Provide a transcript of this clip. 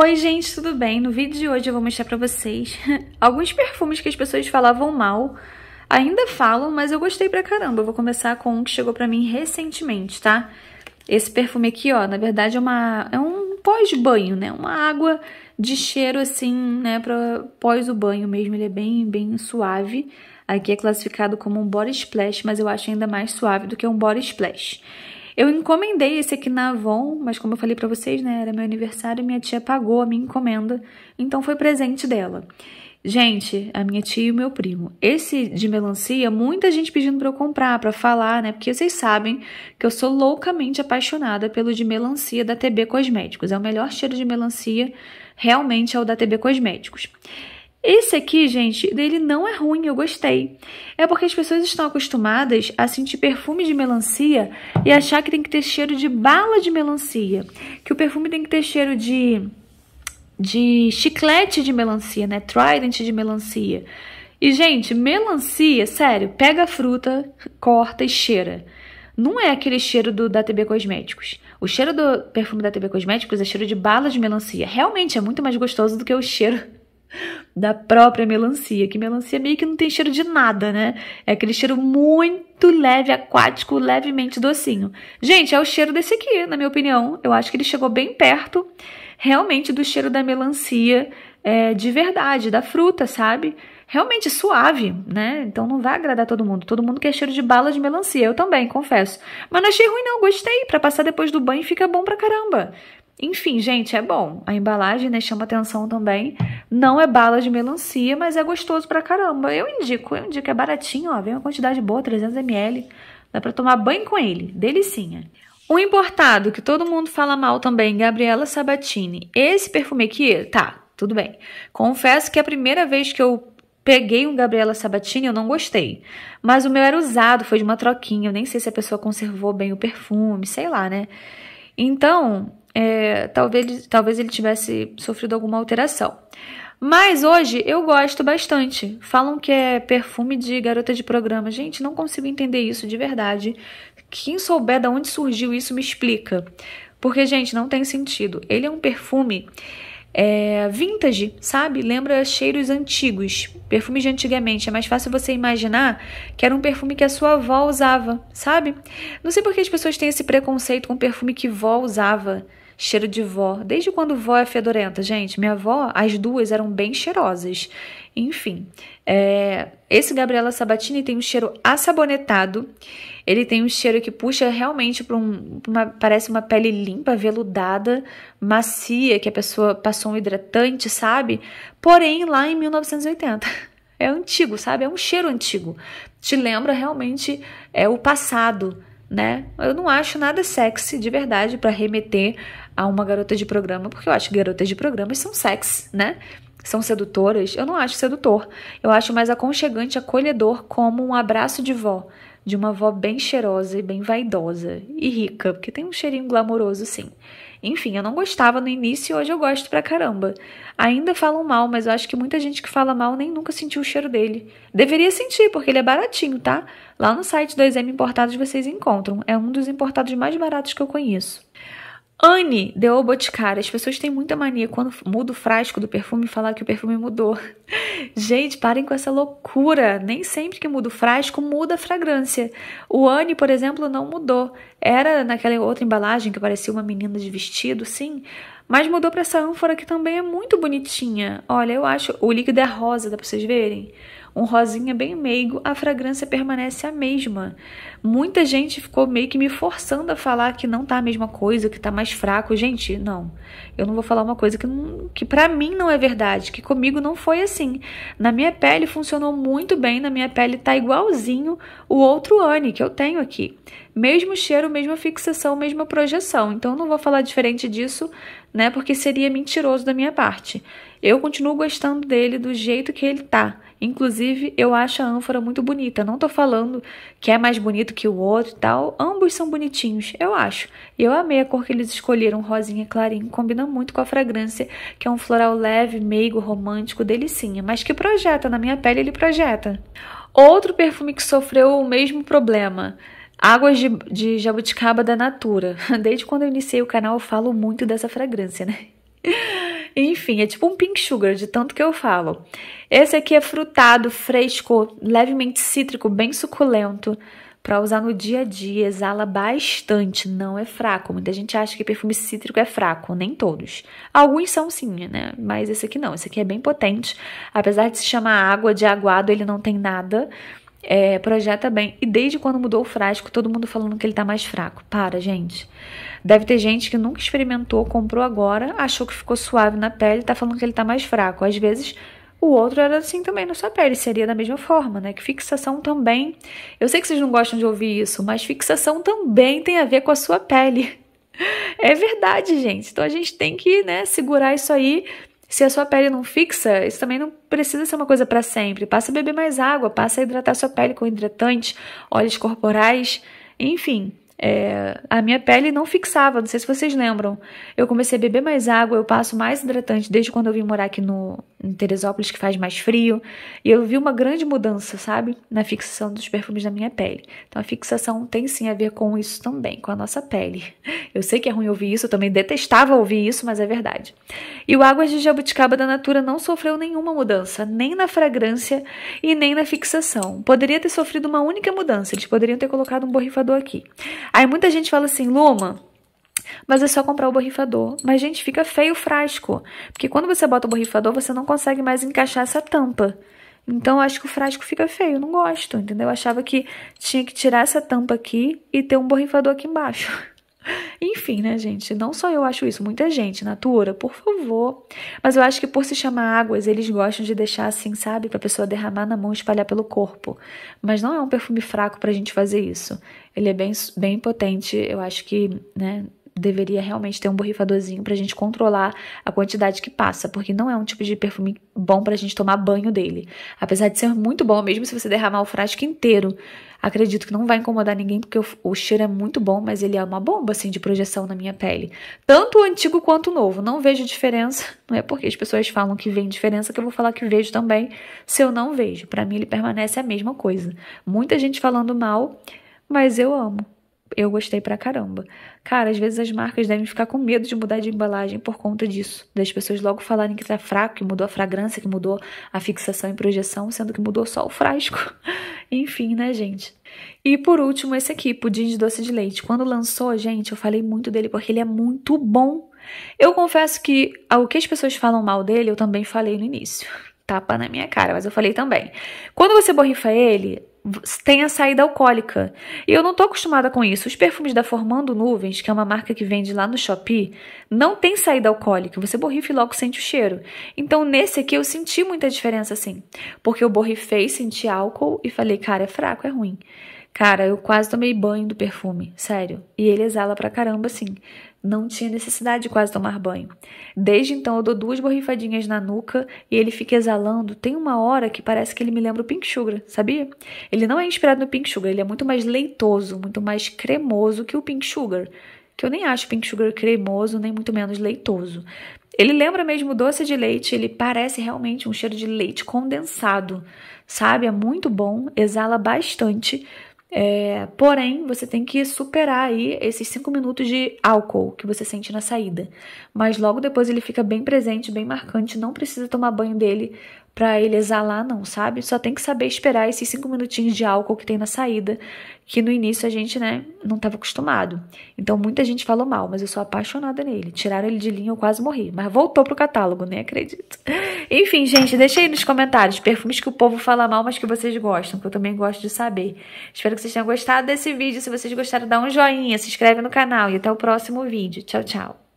Oi gente, tudo bem? No vídeo de hoje eu vou mostrar pra vocês alguns perfumes que as pessoas falavam mal, ainda falam, mas eu gostei pra caramba. Eu vou começar com um que chegou pra mim recentemente, tá? Esse perfume aqui, ó, na verdade é, uma, é um pós-banho, né? Uma água de cheiro assim, né, pra pós o banho mesmo, ele é bem, bem suave. Aqui é classificado como um body splash, mas eu acho ainda mais suave do que um body splash. Eu encomendei esse aqui na Avon, mas como eu falei para vocês, né, era meu aniversário e minha tia pagou a minha encomenda, então foi presente dela. Gente, a minha tia e o meu primo. Esse de melancia, muita gente pedindo para eu comprar, para falar, né? Porque vocês sabem que eu sou loucamente apaixonada pelo de melancia da TB Cosméticos. É o melhor cheiro de melancia, realmente é o da TB Cosméticos. Esse aqui, gente, dele não é ruim, eu gostei. É porque as pessoas estão acostumadas a sentir perfume de melancia e achar que tem que ter cheiro de bala de melancia, que o perfume tem que ter cheiro de de chiclete de melancia, né? Trident de melancia. E, gente, melancia, sério, pega a fruta, corta e cheira. Não é aquele cheiro do, da TB Cosméticos. O cheiro do perfume da TB Cosméticos é cheiro de bala de melancia. Realmente é muito mais gostoso do que o cheiro da própria melancia, que melancia meio que não tem cheiro de nada, né? É aquele cheiro muito leve, aquático, levemente docinho. Gente, é o cheiro desse aqui, na minha opinião. Eu acho que ele chegou bem perto, realmente, do cheiro da melancia é, de verdade, da fruta, sabe? Realmente suave, né? Então não vai agradar todo mundo. Todo mundo quer cheiro de bala de melancia. Eu também, confesso. Mas não achei ruim, não. Gostei. Para passar depois do banho fica bom pra caramba. Enfim, gente, é bom. A embalagem né, chama atenção também. Não é bala de melancia, mas é gostoso pra caramba. Eu indico, eu indico. É baratinho, ó. Vem uma quantidade boa, 300ml. Dá pra tomar banho com ele. Delicinha. Um importado que todo mundo fala mal também, Gabriela Sabatini. Esse perfume aqui, tá, tudo bem. Confesso que a primeira vez que eu peguei um Gabriela Sabatini, eu não gostei. Mas o meu era usado, foi de uma troquinha. Eu nem sei se a pessoa conservou bem o perfume, sei lá, né? Então, é, talvez, talvez ele tivesse sofrido alguma alteração. Mas hoje eu gosto bastante. Falam que é perfume de garota de programa. Gente, não consigo entender isso de verdade. Quem souber de onde surgiu isso, me explica. Porque, gente, não tem sentido. Ele é um perfume é, vintage, sabe? Lembra cheiros antigos, perfumes de antigamente. É mais fácil você imaginar que era um perfume que a sua avó usava, sabe? Não sei por que as pessoas têm esse preconceito com perfume que vó usava cheiro de vó. Desde quando vó é fedorenta, gente? Minha avó, as duas eram bem cheirosas. Enfim, é, esse Gabriela Sabatini tem um cheiro assabonetado. Ele tem um cheiro que puxa realmente para um, uma. Parece uma pele limpa, veludada, macia, que a pessoa passou um hidratante, sabe? Porém, lá em 1980. É antigo, sabe? É um cheiro antigo. Te lembra realmente é o passado né? Eu não acho nada sexy de verdade para remeter a uma garota de programa, porque eu acho que garotas de programa são sexy, né? São sedutoras. Eu não acho sedutor. Eu acho mais aconchegante, acolhedor, como um abraço de vó de uma avó bem cheirosa e bem vaidosa e rica, porque tem um cheirinho glamouroso sim. Enfim, eu não gostava no início e hoje eu gosto pra caramba. Ainda falam mal, mas eu acho que muita gente que fala mal nem nunca sentiu o cheiro dele. Deveria sentir, porque ele é baratinho, tá? Lá no site 2M Importados vocês encontram. É um dos importados mais baratos que eu conheço. Anne deu o Boticário. As pessoas têm muita mania quando muda o frasco do perfume falar que o perfume mudou. Gente, parem com essa loucura. Nem sempre que muda o frasco, muda a fragrância. O Anne, por exemplo, não mudou. Era naquela outra embalagem que parecia uma menina de vestido, sim. Mas mudou para essa ânfora que também é muito bonitinha. Olha, eu acho. O líquido é rosa, dá pra vocês verem? um rosinha bem meigo, a fragrância permanece a mesma. Muita gente ficou meio que me forçando a falar que não tá a mesma coisa, que tá mais fraco. Gente, não. Eu não vou falar uma coisa que, não, que para mim não é verdade, que comigo não foi assim. Na minha pele funcionou muito bem, na minha pele tá igualzinho o outro Anne que eu tenho aqui. Mesmo cheiro, mesma fixação, mesma projeção. Então não vou falar diferente disso, né? Porque seria mentiroso da minha parte. Eu continuo gostando dele do jeito que ele tá. Inclusive, eu acho a ânfora muito bonita. Não tô falando que é mais bonito que o outro e tal. Ambos são bonitinhos, eu acho. E eu amei a cor que eles escolheram, rosinha clarinho. Combina muito com a fragrância, que é um floral leve, meigo, romântico, delicinha. Mas que projeta, na minha pele ele projeta. Outro perfume que sofreu o mesmo problema. Águas de, de jabuticaba da Natura. Desde quando eu iniciei o canal, eu falo muito dessa fragrância, né? Enfim, é tipo um pink sugar, de tanto que eu falo. Esse aqui é frutado, fresco, levemente cítrico, bem suculento. Pra usar no dia a dia, exala bastante, não é fraco. Muita gente acha que perfume cítrico é fraco, nem todos. Alguns são sim, né? Mas esse aqui não, esse aqui é bem potente. Apesar de se chamar água de aguado, ele não tem nada é, projeta bem. E desde quando mudou o frasco, todo mundo falando que ele tá mais fraco. Para, gente. Deve ter gente que nunca experimentou, comprou agora, achou que ficou suave na pele, tá falando que ele tá mais fraco. Às vezes o outro era assim também na sua pele, seria da mesma forma, né? Que fixação também. Eu sei que vocês não gostam de ouvir isso, mas fixação também tem a ver com a sua pele. É verdade, gente. Então a gente tem que, né, segurar isso aí se a sua pele não fixa, isso também não precisa ser uma coisa para sempre. Passa a beber mais água, passa a hidratar sua pele com hidratante, óleos corporais, enfim, é, a minha pele não fixava, não sei se vocês lembram. Eu comecei a beber mais água, eu passo mais hidratante desde quando eu vim morar aqui no em Teresópolis, que faz mais frio. E eu vi uma grande mudança, sabe? Na fixação dos perfumes na minha pele. Então a fixação tem sim a ver com isso também, com a nossa pele. Eu sei que é ruim ouvir isso, eu também detestava ouvir isso, mas é verdade. E o Águas de Jabuticaba da Natura não sofreu nenhuma mudança, nem na fragrância e nem na fixação. Poderia ter sofrido uma única mudança, eles poderiam ter colocado um borrifador aqui. Aí muita gente fala assim, Luma, mas é só comprar o borrifador. Mas, gente, fica feio o frasco. Porque quando você bota o borrifador, você não consegue mais encaixar essa tampa. Então, acho que o frasco fica feio, não gosto, entendeu? Eu achava que tinha que tirar essa tampa aqui e ter um borrifador aqui embaixo. Enfim, né, gente? Não só eu acho isso, muita gente. Natura, por favor. Mas eu acho que por se chamar águas, eles gostam de deixar assim, sabe? Pra pessoa derramar na mão e espalhar pelo corpo. Mas não é um perfume fraco pra gente fazer isso. Ele é bem, bem potente. Eu acho que, né? deveria realmente ter um borrifadorzinho pra gente controlar a quantidade que passa, porque não é um tipo de perfume bom pra gente tomar banho dele. Apesar de ser muito bom, mesmo se você derramar o frasco inteiro, acredito que não vai incomodar ninguém, porque o, o cheiro é muito bom, mas ele é uma bomba, assim, de projeção na minha pele. Tanto o antigo quanto o novo, não vejo diferença, não é porque as pessoas falam que vem diferença que eu vou falar que vejo também, se eu não vejo. Para mim ele permanece a mesma coisa. Muita gente falando mal, mas eu amo eu gostei pra caramba. Cara, às vezes as marcas devem ficar com medo de mudar de embalagem por conta disso. Das pessoas logo falarem que tá fraco, que mudou a fragrância, que mudou a fixação e projeção, sendo que mudou só o frasco. Enfim, né, gente? E por último, esse aqui, pudim de doce de leite. Quando lançou, gente, eu falei muito dele porque ele é muito bom. Eu confesso que o que as pessoas falam mal dele, eu também falei no início. Tapa na minha cara, mas eu falei também. Quando você borrifa ele, tem a saída alcoólica. E eu não estou acostumada com isso. Os perfumes da Formando Nuvens, que é uma marca que vende lá no Shopee, não tem saída alcoólica. Você borrifa e logo sente o cheiro. Então, nesse aqui, eu senti muita diferença, assim. Porque eu borrifei, senti álcool e falei, cara, é fraco, é ruim. Cara, eu quase tomei banho do perfume, sério. E ele exala pra caramba, assim. Não tinha necessidade de quase tomar banho. Desde então eu dou duas borrifadinhas na nuca e ele fica exalando. Tem uma hora que parece que ele me lembra o Pink Sugar, sabia? Ele não é inspirado no Pink Sugar, ele é muito mais leitoso, muito mais cremoso que o Pink Sugar. Que eu nem acho Pink Sugar cremoso, nem muito menos leitoso. Ele lembra mesmo doce de leite, ele parece realmente um cheiro de leite condensado, sabe? É muito bom, exala bastante é, porém, você tem que superar aí esses 5 minutos de álcool que você sente na saída. Mas logo depois ele fica bem presente, bem marcante, não precisa tomar banho dele para ele exalar, não, sabe? Só tem que saber esperar esses cinco minutinhos de álcool que tem na saída, que no início a gente, né, não estava acostumado. Então muita gente falou mal, mas eu sou apaixonada nele. Tiraram ele de linha, eu quase morri. Mas voltou pro catálogo, nem acredito. Enfim, gente, deixa aí nos comentários perfumes que o povo fala mal, mas que vocês gostam, que eu também gosto de saber. Espero que vocês tenham gostado desse vídeo. Se vocês gostaram, dá um joinha, se inscreve no canal e até o próximo vídeo. Tchau, tchau.